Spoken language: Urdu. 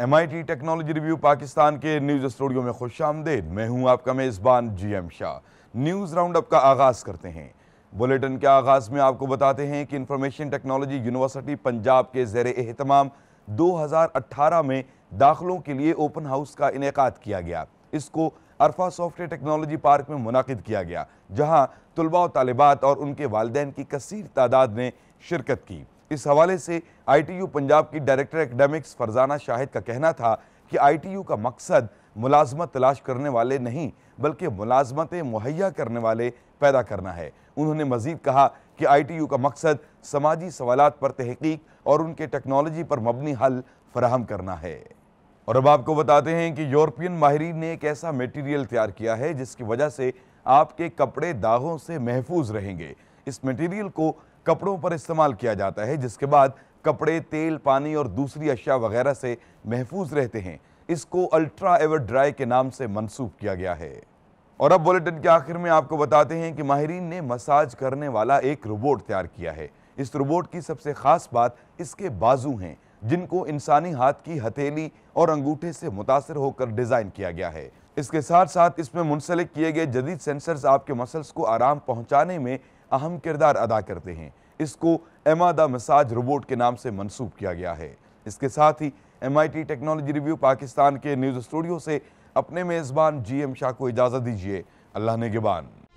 M I T technology review Pakistan کے نیوز اسٹوڈیو میں خوش آمدید میں ہوں آپ کا میزبان G M Shah news round up کا آغاز کرتے ہیں بلیٹن کے آغاز میں آپ کو بتاتے ہیں کہ انفارمیشن ٹیکنالوجی یونیورسٹی پنجاب کے زیر اہتمام دو ہزار اٹھارہ میں داخلوں کے لیے اوپن ہاؤس کا انعقاد کیا گیا اس کو عرفہ سافٹ ویئر ٹیکنالوجی پارک میں منعقد کیا گیا جہاں طلباء و طالبات اور ان کے والدین کی کثیر تعداد نے شرکت کی اس حوالے سے آئی ٹی یو پنجاب کی ڈائریکٹر اکیڈیمکس فرزانہ شاہد کا کہنا تھا کہ آئی ٹی یو کا مقصد ملازمت تلاش کرنے والے نہیں بلکہ ملازمتیں مہیا کرنے والے پیدا کرنا ہے انہوں نے مزید کہا کہ آئی ٹی یو کا مقصد سماجی سوالات پر تحقیق اور ان کے ٹیکنالوجی پر مبنی حل فراہم کرنا ہے اور اب آپ کو بتاتے ہیں کہ یورپین ماہرین نے ایک ایسا میٹیریل تیار کیا ہے جس کی وجہ سے آپ کے کپڑے داغوں سے محفوظ رہیں گے اس میٹیریل کو کپڑوں پر استعمال کیا جاتا ہے جس کے بعد کپڑے تیل پانی اور دوسری اشیاء وغیرہ سے محفوظ رہتے ہیں اس کو الٹرا ایور ڈرائی کے نام سے منصوب کیا گیا ہے اور اب بولیٹن کے آخر میں آپ کو بتاتے ہیں کہ ماہرین نے مساج کرنے والا ایک روبوٹ تیار کیا ہے اس روبوٹ کی سب سے خاص بات اس کے بازو ہیں جن کو انسانی ہاتھ کی ہتھیلی اور انگوٹھے سے متاثر ہو کر ڈیزائن کیا گیا ہے اس کے ساتھ ساتھ اس میں منسلک کیے گئے جدید سینسرز آپ کے مسلس کو آرام پہنچانے میں اہم کردار ادا کرتے ہیں اس کو ایمادہ مساج روبوٹ کے نام سے منسوب کیا گیا ہے اس کے ساتھ ہی M I T technology review Pakistan کے نیوز اسٹوڈیو سے اپنے میزبان جی ایم شاہ کو اجازت دیجیے اللہ نے گبان